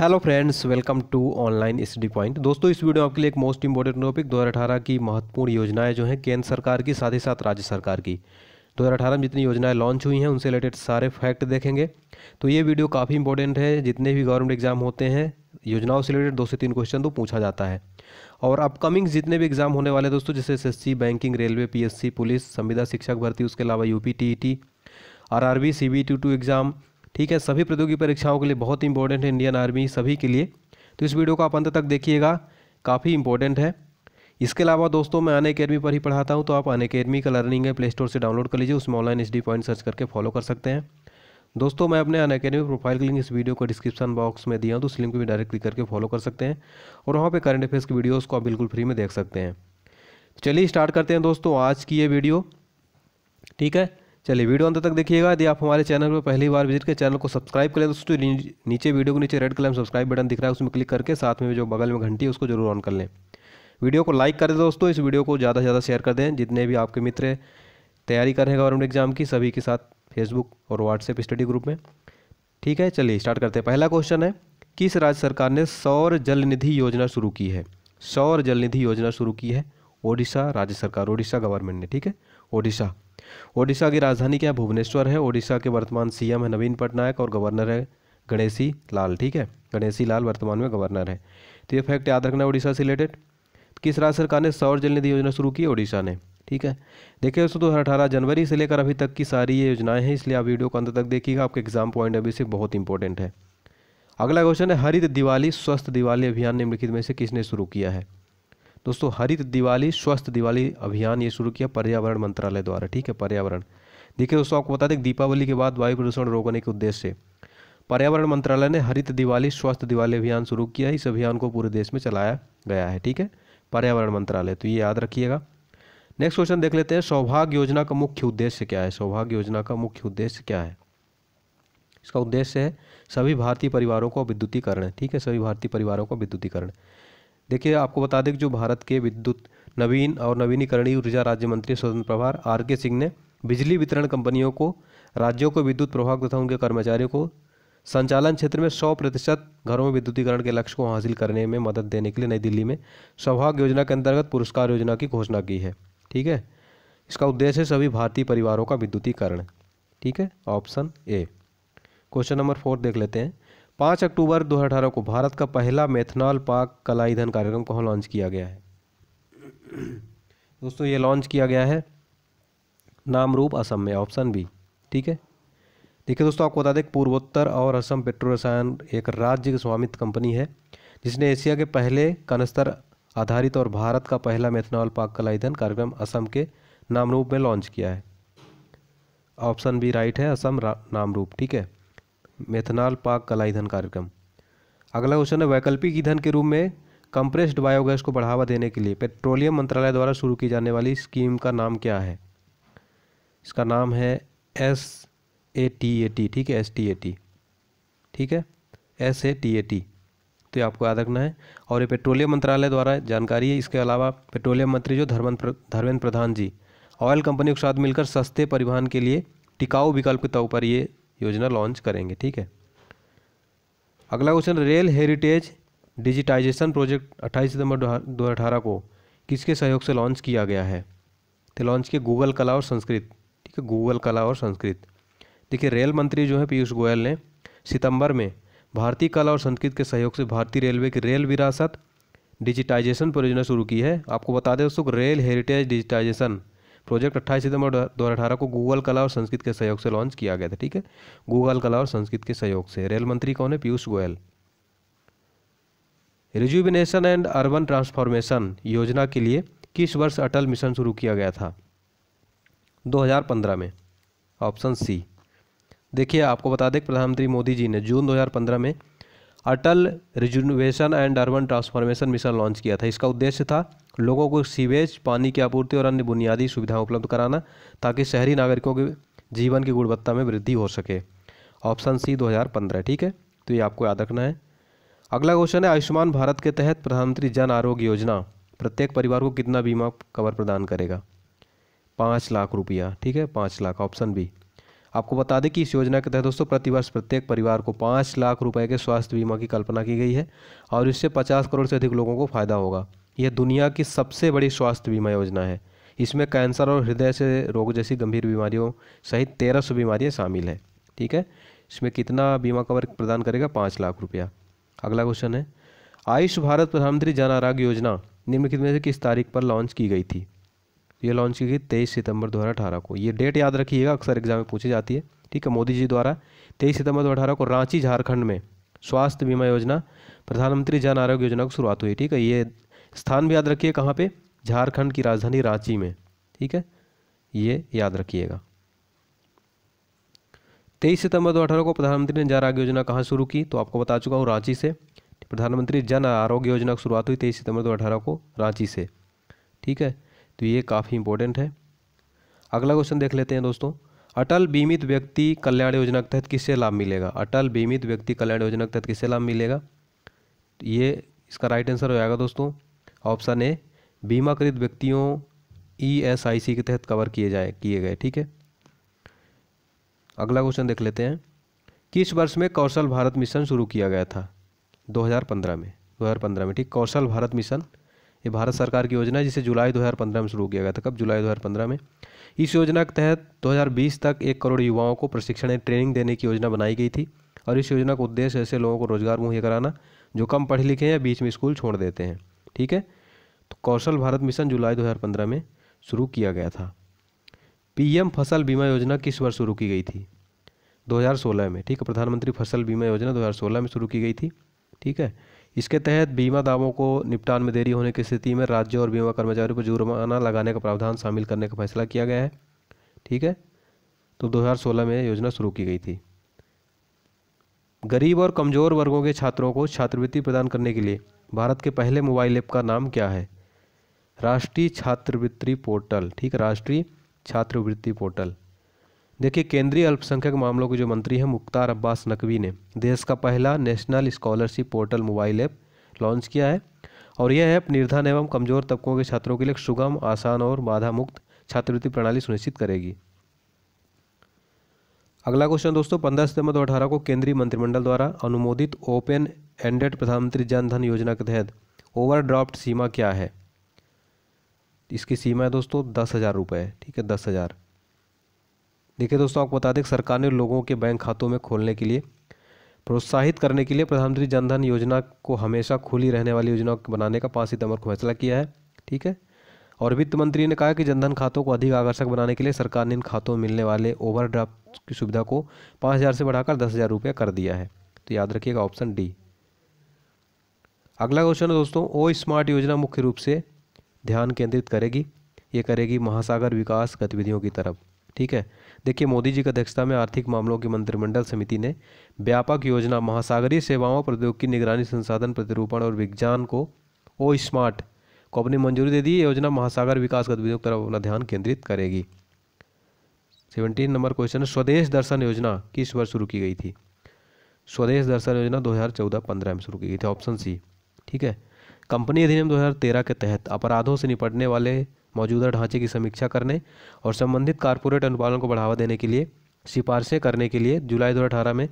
hello friends welcome to online study point दोस्तों इस video आपके लिए एक मोस्ट इंपॉर्टेंट टॉपिक 2018 की महत्वपूर्ण योजनाएं जो हैं केंद्र सरकार की साथ ही साथ राज्य सरकार की 2018 में जितनी योजनाएं लॉन्च हुई हैं उनसे रिलेटेड सारे फैक्ट देखेंगे तो ये वीडियो काफ़ी इंपॉर्टेंट है जितने भी गवर्नमेंट एग्जाम होते हैं योजनाओं से रिलेटेड दो से तीन क्वेश्चन तो पूछा जाता है और अपकमिंग जितने भी एग्जाम होने वाले दोस्तों जैसे C banking railway C police संविदा शिक्षक भर्ती उसके अलावा U R B C B two two exam ठीक है सभी प्रतियोगी परीक्षाओं के लिए बहुत इंपॉर्टेंट है इंडियन आर्मी सभी के लिए तो इस वीडियो को आप अंत तक देखिएगा काफ़ी इंपॉर्टेंट है इसके अलावा दोस्तों मैं अन अकेडमी पर ही पढ़ाता हूँ तो आप अन अकेडमी का लर्निंग है प्ले स्टोर से डाउनलोड कर लीजिए उसमें ऑनलाइन एच पॉइंट सर्च करके फॉलो कर सकते हैं दोस्तों मैं अपने अन अकेडमी प्रोफाइल की लिंक इस वीडियो को डिस्क्रिप्शन बॉक्स में दिया हूँ तो उस लिंक को भी डायरेक्ट क्लिक करके फॉलो कर सकते हैं और वहाँ पर करंट अफेयर्स की वीडियोज़ को आप बिल्कुल फ्री में देख सकते हैं चलिए स्टार्ट करते हैं दोस्तों आज की ये वीडियो ठीक है चलिए वीडियो अंत तक देखिएगा यदि आप हमारे चैनल पर पहली बार विजिट के चैनल को सब्सक्राइब करें दोस्तों नीचे वीडियो के नीचे रेड कलर में सब्सक्राइब बटन दिख रहा है उसमें क्लिक करके साथ में जो बगल में घंटी है उसको जरूर ऑन कर लें वीडियो को लाइक कर दें दोस्तों इस वीडियो को ज़्यादा से ज़्यादा शेयर कर दें जितने भी आपके मित्र तैयारी कर रहे हैं गवर्नमेंट एग्जाम की सभी के साथ फेसबुक और व्हाट्सएप स्टडी ग्रुप में ठीक है चलिए स्टार्ट करते हैं पहला क्वेश्चन है किस राज्य सरकार ने सौर जल निधि योजना शुरू की है सौर जल निधि योजना शुरू की है ओडिशा राज्य सरकार ओडिशा गवर्नमेंट ने ठीक है ओडिशा ओडिशा की राजधानी क्या है भुवनेश्वर है ओडिशा के वर्तमान सीएम है नवीन पटनायक और गवर्नर है गणेशी लाल ठीक है गणेशी लाल वर्तमान में गवर्नर है तो ये फैक्ट याद रखना ओडिशा से रिलेटेड किस राज्य सरकार ने सौर जल निधि योजना शुरू की ओडिशा ने ठीक है देखिए दोस्तों दो हज़ार अठारह जनवरी से लेकर अभी तक की सारी ये योजनाएं हैं इसलिए आप वीडियो को अंत तक देखिएगा आपके एग्जाम पॉइंट अभी से बहुत इंपॉर्टेंट है अगला क्वेश्चन है हरित दिवाली स्वस्थ दिवाली अभियान निम्नलिखित में से किसने शुरू किया है दोस्तों हरित दिवाली स्वस्थ दिवाली अभियान ये शुरू किया पर्यावरण मंत्रालय द्वारा ठीक है पर्यावरण देखिए दोस्तों आपको बता दें दीपावली के बाद वायु प्रदूषण रोकने के उद्देश्य से पर्यावरण मंत्रालय ने हरित दिवाली स्वस्थ दिवाली अभियान शुरू किया इस अभियान को पूरे देश में चलाया गया है ठीक है पर्यावरण मंत्रालय तो ये याद रखिएगा नेक्स्ट क्वेश्चन देख लेते हैं सौभाग्य योजना का मुख्य उद्देश्य क्या है सौभाग्य योजना का मुख्य उद्देश्य क्या है इसका उद्देश्य है सभी भारतीय परिवारों को विद्युतीकरण ठीक है सभी भारतीय परिवारों को विद्युतीकरण देखिए आपको बता दें कि जो भारत के विद्युत नवीन और नवीनीकरणीय ऊर्जा राज्य मंत्री स्वतंत्र प्रभार आर के सिंह ने बिजली वितरण कंपनियों को राज्यों को विद्युत प्रभाग तथा उनके कर्मचारियों को संचालन क्षेत्र में 100 प्रतिशत घरों में विद्युतीकरण के लक्ष्य को हासिल करने में मदद देने के लिए नई दिल्ली में सौभाग्य योजना के अंतर्गत पुरस्कार योजना की घोषणा की है ठीक है इसका उद्देश्य है सभी भारतीय परिवारों का विद्युतीकरण ठीक है option A question number four देख लेते हैं पाँच अक्टूबर 2018 को भारत का पहला मेथनॉल पाक कला ईंधन कार्यक्रम कहाँ लॉन्च किया गया है दोस्तों ये लॉन्च किया गया है नाम रूप असम में ऑप्शन बी ठीक है देखिए दोस्तों आपको बता दें पूर्वोत्तर और असम पेट्रो रसायन एक राज्य की स्वामित्व कंपनी है जिसने एशिया के पहले कनस्तर आधारित और भारत का पहला मेथनॉल पाक कला ईंधन कार्यक्रम असम के नाम रूप में लॉन्च किया है ऑप्शन बी राइट है असम नाम रूप ठीक है मेथनॉल पाक कला ईंधन कार्यक्रम अगला क्वेश्चन है वैकल्पिक ईंधन के रूप में कंप्रेस्ड बायोगैस को बढ़ावा देने के लिए पेट्रोलियम मंत्रालय द्वारा शुरू की जाने वाली स्कीम का नाम क्या है इसका नाम है S A T A T ठीक है एस टी ए टी ठीक है S A T A T तो ये आपको याद रखना है और ये पेट्रोलियम मंत्रालय द्वारा जानकारी है इसके अलावा पेट्रोलियम मंत्री जो धर्मेंद्र धर्मेंद्र प्रधान जी ऑयल कंपनी के साथ मिलकर सस्ते परिवहन के लिए टिकाऊ विकल्प के तौर पर ये योजना लॉन्च करेंगे ठीक है अगला question rail heritage digitization project 28 सितंबर 2018 को किसके सहयोग से लॉन्च किया गया है तो लॉन्च किया गूगल कला और संस्कृत ठीक है गूगल कला और संस्कृत देखिए रेल मंत्री जो है पीयूष गोयल ने सितंबर में भारतीय कला और संस्कृत के सहयोग से भारतीय रेलवे की रेल विरासत डिजिटाइजेशन परियोजना शुरू की है आपको बता दें दोस्तों रेल हेरिटेज डिजिटाइजेशन प्रोजेक्ट 28 सितंबर 2018 को गूगल कला और संस्कृत के सहयोग से लॉन्च किया गया था ठीक है गूगल कला और संस्कृत के सहयोग से रेल मंत्री कौन है Piyush Goyal rejuvenation and urban transformation योजना के लिए किस वर्ष अटल मिशन शुरू किया गया था 2015 में ऑप्शन सी देखिए आपको बता दें प्रधानमंत्री मोदी जी ने जून 2015 में Atal rejuvenation and urban transformation mission launch किया था इसका उद्देश्य था लोगों को सीवेज पानी की आपूर्ति और अन्य बुनियादी सुविधाएं उपलब्ध कराना ताकि शहरी नागरिकों के जीवन की गुणवत्ता में वृद्धि हो सके ऑप्शन सी 2015 ठीक है तो ये आपको याद रखना है अगला क्वेश्चन है आयुष्मान भारत के तहत प्रधानमंत्री जन आरोग्य योजना प्रत्येक परिवार को कितना बीमा कवर प्रदान करेगा पाँच लाख रुपया ठीक है पाँच लाख ऑप्शन बी आपको बता दें कि इस योजना के तहत दोस्तों प्रतिवर्ष प्रत्येक परिवार को पाँच लाख रुपए के स्वास्थ्य बीमा की कल्पना की गई है और इससे पचास करोड़ से अधिक लोगों को फ़ायदा होगा यह दुनिया की सबसे बड़ी स्वास्थ्य बीमा योजना है इसमें कैंसर और हृदय से रोग जैसी गंभीर बीमारियों सहित तेरह सौ बीमारियाँ शामिल हैं ठीक है इसमें कितना बीमा कवर प्रदान करेगा पाँच लाख रुपया अगला क्वेश्चन है आयुष भारत प्रधानमंत्री जन आरोग्य योजना निम्नलिखित में से किस तारीख पर लॉन्च की गई थी ये लॉन्च की गई तेईस सितंबर दो को ये डेट याद रखिएगा अक्सर एग्जाम में पूछी जाती है ठीक है मोदी जी द्वारा तेईस सितंबर दो को रांची झारखंड में स्वास्थ्य बीमा योजना प्रधानमंत्री जन आरोग्य योजना की शुरुआत हुई ठीक है ये स्थान भी याद रखिए कहाँ पे झारखंड की राजधानी रांची में ठीक है ये याद रखिएगा तेईस सितंबर दो को प्रधानमंत्री ने जन आरोग्य योजना कहाँ शुरू की तो आपको बता चुका हूँ रांची से प्रधानमंत्री जन आरोग्य योजना की शुरुआत हुई तेईस सितंबर दो को रांची से ठीक है तो ये काफ़ी इंपॉर्टेंट है अगला क्वेश्चन देख लेते हैं दोस्तों अटल बीमित व्यक्ति कल्याण योजना के तहत किससे लाभ मिलेगा अटल बीमित व्यक्ति कल्याण योजना के तहत किससे लाभ मिलेगा तो ये इसका राइट आंसर हो जाएगा दोस्तों ऑप्शन ए बीमाकृत व्यक्तियों ई एस आई सी के तहत कवर किए जाए किए गए ठीक है अगला क्वेश्चन देख लेते हैं किस वर्ष में कौशल भारत मिशन शुरू किया गया था 2015 में 2015 में ठीक कौशल भारत मिशन ये भारत सरकार की योजना है जिसे जुलाई 2015 में शुरू किया गया था कब जुलाई 2015 में इस योजना के तहत 2020 तक एक करोड़ युवाओं को प्रशिक्षण या ट्रेनिंग देने की योजना बनाई गई थी और इस योजना का उद्देश्य ऐसे लोगों को रोजगार मुहैया कराना जो कम पढ़े लिखे हैं या बीच में स्कूल छोड़ देते हैं ठीक है तो कौशल भारत मिशन जुलाई दो में शुरू किया गया था पी फसल बीमा योजना किस वर्ष शुरू की गई थी 2016 में ठीक है प्रधानमंत्री फसल बीमा योजना 2016 में शुरू की गई थी ठीक है इसके तहत बीमा दावों को निपटान में देरी होने की स्थिति में राज्य और बीमा कर्मचारियों को जुर्माना लगाने का प्रावधान शामिल करने का फैसला किया गया है ठीक है तो 2016 में योजना शुरू की गई थी गरीब और कमज़ोर वर्गों के छात्रों को छात्रवृत्ति प्रदान करने के लिए भारत के पहले मोबाइल ऐप का नाम क्या है राष्ट्रीय छात्रवृत्ति पोर्टल ठीक है राष्ट्रीय छात्रवृत्ति पोर्टल देखिए केंद्रीय अल्पसंख्यक मामलों के जो मंत्री हैं मुख्तार अब्बास नकवी ने देश का पहला national scholarship portal mobile app launch किया है और यह ऐप निर्धन एवं कमजोर तबकों के छात्रों के लिए सुगम आसान और बाधा मुक्त छात्रवृत्ति प्रणाली सुनिश्चित करेगी अगला क्वेश्चन दोस्तों पंद्रह सितंबर दो अठारह को केंद्रीय मंत्रिमंडल द्वारा अनुमोदित ओपन एंडेड प्रधानमंत्री जन धन योजना के तहत ओवरड्राफ्ट सीमा क्या है इसकी सीमा है दोस्तों दस हज़ार रुपये ठीक है दस हज़ार देखिए दोस्तों आपको बता दें सरकार ने लोगों के बैंक खातों में खोलने के लिए प्रोत्साहित करने के लिए प्रधानमंत्री जनधन योजना को हमेशा खुली रहने वाली योजना बनाने का पाँच सितंबर को फैसला किया है ठीक है और वित्त मंत्री ने कहा कि जनधन खातों को अधिक आकर्षक बनाने के लिए सरकार ने इन खातों में मिलने वाले ओवरड्राफ्ट की सुविधा को पाँच हज़ार से बढ़ाकर दस हज़ार रुपये कर दिया है तो याद रखिएगा ऑप्शन डी अगला क्वेश्चन है दोस्तों ओ स्मार्ट योजना मुख्य रूप से ध्यान केंद्रित करेगी ये करेगी महासागर विकास गतिविधियों की तरफ ठीक है देखिए मोदी जी की अध्यक्षता में आर्थिक मामलों की मंत्रिमंडल समिति ने व्यापक योजना महासागरीय सेवाओं प्रौद्योगिकी निगरानी संसाधन प्रतिरूपण और विज्ञान को ओ स्मार्ट को अपनी मंजूरी दे दी योजना महासागर विकास गतिविधियों तरफ अपना ध्यान केंद्रित करेगी सेवनटीन नंबर क्वेश्चन स्वदेश दर्शन योजना किस वर्ष शुरू की गई थी स्वदेश दर्शन योजना 2014-15 में शुरू की गई थी ऑप्शन सी ठीक है कंपनी अधिनियम 2013 के तहत अपराधों से निपटने वाले मौजूदा ढांचे की समीक्षा करने और संबंधित कारपोरेट अनुपालन को बढ़ावा देने के लिए सिफारिशें करने के लिए जुलाई दो में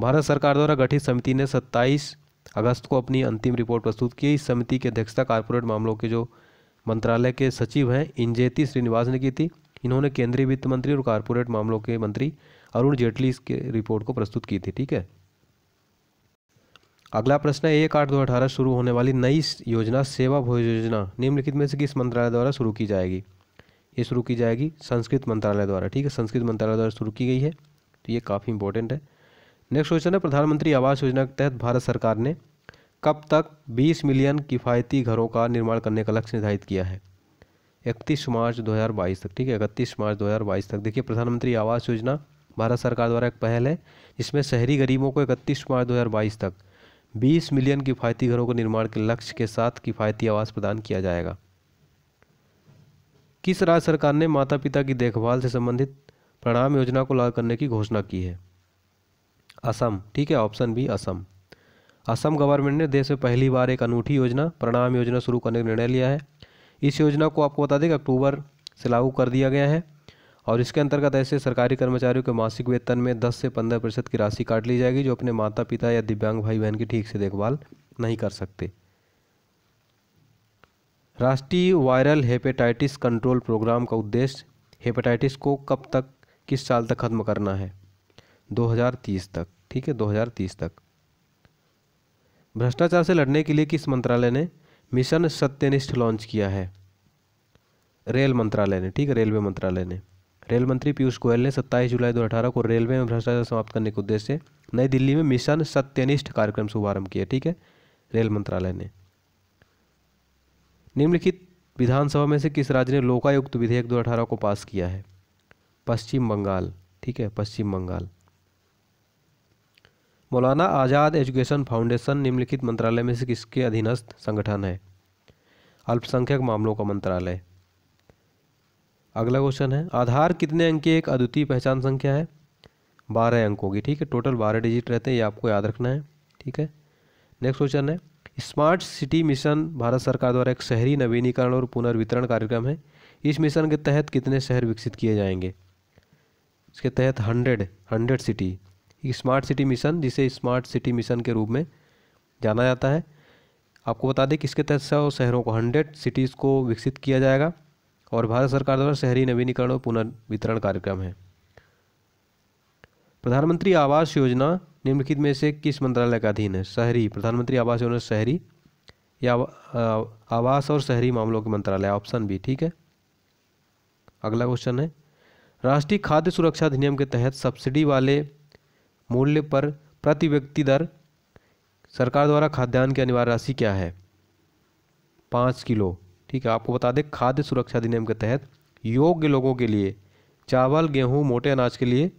भारत सरकार द्वारा गठित समिति ने सत्ताईस अगस्त को अपनी अंतिम रिपोर्ट प्रस्तुत की इस समिति की अध्यक्षता कारपोरेट मामलों के जो मंत्रालय के सचिव हैं इंजेती श्रीनिवास ने की थी इन्होंने केंद्रीय वित्त मंत्री और कारपोरेट मामलों के मंत्री अरुण जेटली इसके रिपोर्ट को प्रस्तुत की थी ठीक है अगला प्रश्न है एक आठ दो अठारह शुरू होने वाली नई योजना सेवा भोज योजना निम्नलिखित में से किस मंत्रालय द्वारा शुरू की जाएगी ये शुरू की जाएगी संस्कृत मंत्रालय द्वारा ठीक है संस्कृत मंत्रालय द्वारा शुरू की गई है तो ये काफ़ी इंपॉर्टेंट है नेक्स्ट क्वेश्चन है प्रधानमंत्री आवास योजना के तहत भारत सरकार ने कब तक बीस मिलियन किफ़ायती घरों का निर्माण करने का लक्ष्य निर्धारित किया है इकतीस मार्च दो तक ठीक है इकतीस मार्च दो तक देखिए प्रधानमंत्री आवास योजना भारत सरकार द्वारा एक पहल है जिसमें शहरी गरीबों को इकतीस मार्च दो तक बीस मिलियन किफ़ायती घरों के निर्माण के लक्ष्य के साथ किफ़ायती आवास प्रदान किया जाएगा किस राज्य सरकार ने माता पिता की देखभाल से संबंधित प्रणाम योजना को लागू करने की घोषणा की है असम ठीक है option B Assam Assam government ने देश में पहली बार एक अनूठी योजना प्रणाम योजना शुरू करने का निर्णय लिया है इस योजना को आपको बता दें कि अक्टूबर से लागू कर दिया गया है और इसके अंतर्गत ऐसे सरकारी कर्मचारियों के मासिक वेतन में 10 से 15 प्रतिशत की राशि काट ली जाएगी जो अपने माता पिता या दिव्यांग भाई बहन की ठीक से देखभाल नहीं कर सकते राष्ट्रीय वायरल हेपेटाइटिस कंट्रोल प्रोग्राम का उद्देश्य हेपेटाइटिस को कब तक किस साल तक खत्म करना है 2030 तक ठीक है 2030 तक भ्रष्टाचार से लड़ने के लिए किस मंत्रालय ने मिशन सत्यनिष्ठ लॉन्च किया है रेल मंत्रालय ने ठीक है रेलवे मंत्रालय ने रेल मंत्री पीयूष गोयल ने 27 जुलाई 2018 को रेलवे में भ्रष्टाचार समाप्त करने के उद्देश्य से नई दिल्ली में मिशन सत्यनिष्ठ कार्यक्रम शुभारंभ किया ठीक है रेल मंत्रालय ने निम्नलिखित विधानसभा में से किस राज्य ने लोकायुक्त विधेयक दो को पास किया है पश्चिम बंगाल ठीक है पश्चिम बंगाल मौलाना आज़ाद एजुकेशन फाउंडेशन निम्नलिखित मंत्रालय में से किसके अधीनस्थ संगठन है अल्पसंख्यक मामलों का मंत्रालय अगला क्वेश्चन है आधार कितने अंक की एक अद्वितीय पहचान संख्या है बारह अंकों की ठीक है टोटल बारह डिजिट रहते हैं ये आपको याद रखना है ठीक है नेक्स्ट क्वेश्चन है स्मार्ट सिटी मिशन भारत सरकार द्वारा एक शहरी नवीनीकरण और पुनर्वितरण कार्यक्रम है इस मिशन के तहत कितने शहर विकसित किए जाएंगे इसके तहत hundred hundred city smart city mission जिसे स्मार्ट सिटी मिशन के रूप में जाना जाता है आपको बता दें कि इसके तहत सौ शहरों को हंड्रेड सिटीज़ को विकसित किया जाएगा और भारत सरकार द्वारा शहरी नवीनीकरण और पुनर्वितरण कार्यक्रम है प्रधानमंत्री आवास योजना निम्नलिखित में से किस मंत्रालय का अधीन है शहरी प्रधानमंत्री आवास योजना शहरी या आवास और शहरी मामलों के मंत्रालय ऑप्शन बी ठीक है अगला क्वेश्चन है राष्ट्रीय खाद्य सुरक्षा अधिनियम के तहत सब्सिडी वाले मूल्य पर प्रति व्यक्ति दर सरकार द्वारा खाद्यान्न की अनिवार्य राशि क्या है पाँच किलो ठीक है आपको बता दें खाद्य सुरक्षा अधिनियम के तहत योग्य लोगों के लिए चावल गेहूँ मोटे अनाज के लिए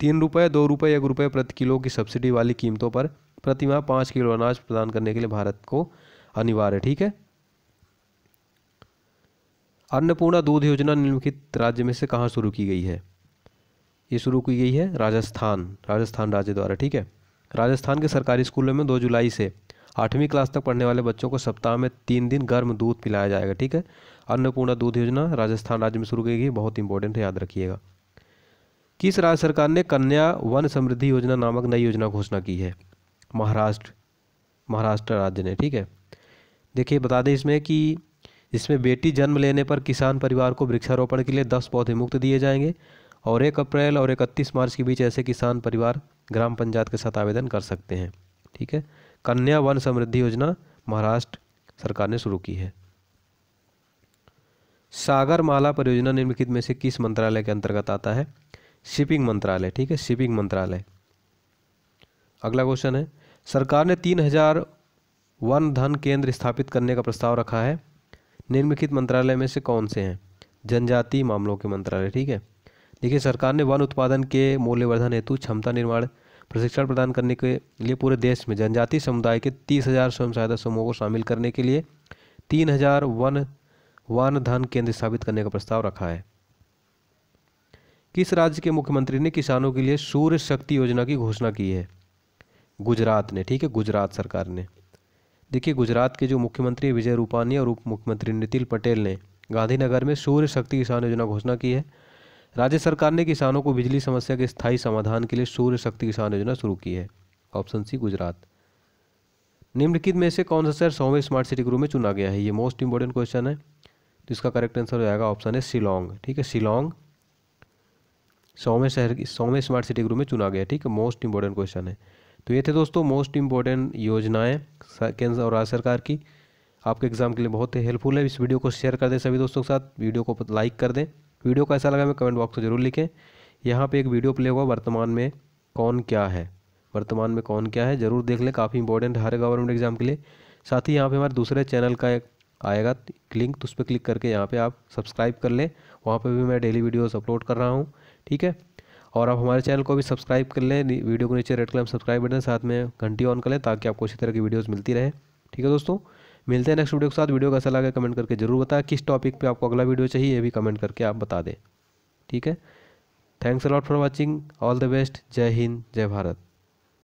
तीन रुपये दो रुपये एक रुपये प्रति किलो की सब्सिडी वाली कीमतों पर प्रतिमाह पाँच किलो अनाज प्रदान करने के लिए भारत को अनिवार्य ठीक है अन्नपूर्णा दूध योजना निम्नलिखित राज्य में से कहाँ शुरू की गई है ये शुरू की गई है राजस्थान राजस्थान राज्य द्वारा ठीक है राजस्थान के सरकारी स्कूलों में दो जुलाई से आठवीं क्लास तक पढ़ने वाले बच्चों को सप्ताह में तीन दिन गर्म दूध पिलाया जाएगा ठीक है अन्नपूर्णा दूध योजना राजस्थान राज्य में शुरू की गई बहुत इंपॉर्टेंट है याद रखिएगा किस राज्य सरकार ने कन्या वन समृद्धि योजना नामक नई योजना घोषणा की है महाराष्ट्र महाराष्ट्र राज्य ने ठीक है देखिए बता दें इसमें कि इसमें बेटी जन्म लेने पर किसान परिवार को वृक्षारोपण के लिए दस पौधे मुक्त दिए जाएंगे और एक अप्रैल और इकतीस मार्च के बीच ऐसे किसान परिवार ग्राम पंचायत के साथ आवेदन कर सकते हैं ठीक है कन्या वन समृद्धि योजना महाराष्ट्र सरकार ने शुरू की है सागर माला परियोजना निम्नलिखित में से किस मंत्रालय के अंतर्गत आता है शिपिंग मंत्रालय ठीक है शिपिंग मंत्रालय अगला क्वेश्चन है सरकार ने तीन हजार वन धन केंद्र स्थापित करने का प्रस्ताव रखा है निम्नलिखित मंत्रालय में से कौन से हैं जनजाति मामलों के मंत्रालय ठीक है देखिए सरकार ने वन उत्पादन के मूल्यवर्धन हेतु क्षमता निर्माण प्रशिक्षण प्रदान करने के लिए पूरे देश में जनजातीय समुदाय के तीस हज़ार स्वयं सहायता समूहों को शामिल करने के लिए तीन हज़ार वन वन धन केंद्र स्थापित करने का प्रस्ताव रखा है किस राज्य के मुख्यमंत्री ने किसानों के लिए सूर्य शक्ति योजना की घोषणा की है गुजरात ने ठीक है गुजरात सरकार ने देखिए गुजरात के जो मुख्यमंत्री विजय रूपानी और उप मुख्यमंत्री नितिन पटेल ने गांधीनगर में सूर्य शक्ति किसान योजना घोषणा की है राज्य सरकार ने किसानों को बिजली समस्या के स्थायी समाधान के लिए सूर्य शक्ति किसान योजना शुरू की है ऑप्शन सी गुजरात निम्नलिखित में से कौन सा शहर सौवें स्मार्ट सिटी ग्रुप में चुना गया है ये मोस्ट इंपॉर्टेंट क्वेश्चन है तो इसका करेक्ट आंसर हो जाएगा ऑप्शन है शिलोंग ठीक है शिलोंग सौवें शहर की सौवें स्मार्ट सिटी ग्रुप में चुना गया ठीक है मोस्ट इंपॉर्टेंट क्वेश्चन है तो ये थे दोस्तों मोस्ट इंपॉर्टेंट योजनाएं केंद्र और राज्य सरकार की आपके एग्जाम के लिए बहुत ही हेल्पफुल है इस वीडियो को शेयर कर दें सभी दोस्तों के साथ वीडियो को लाइक कर दें वीडियो कैसा लगा हमें कमेंट बॉक्स में ज़रूर लिखें यहाँ पे एक वीडियो प्ले होगा वर्तमान में कौन क्या है वर्तमान में कौन क्या है ज़रूर देख लें काफ़ी इंपॉर्टेंट हर गवर्नमेंट एग्जाम के लिए साथ ही यहाँ पे हमारे दूसरे चैनल का एक आएगा लिंक तो उस पर क्लिक करके यहाँ पे आप सब्सक्राइब कर लें वहाँ पे भी मैं डेली वीडियोस अपलोड कर रहा हूँ ठीक है और आप हमारे चैनल को भी सब्सक्राइब कर लें वीडियो को नीचे रेड कलर सब्सक्राइब बटन साथ में घंटी ऑन कर लें ताकि आपको इसी तरह की वीडियोज़ मिलती रहे ठीक है दोस्तों मिलते हैं नेक्स्ट वीडियो के साथ वीडियो कैसा लगा कमेंट करके जरूर बताएं किस टॉपिक पे आपको अगला वीडियो चाहिए ये भी कमेंट करके आप बता दें ठीक है thanks a lot for watching all the best जय हिंद जय भारत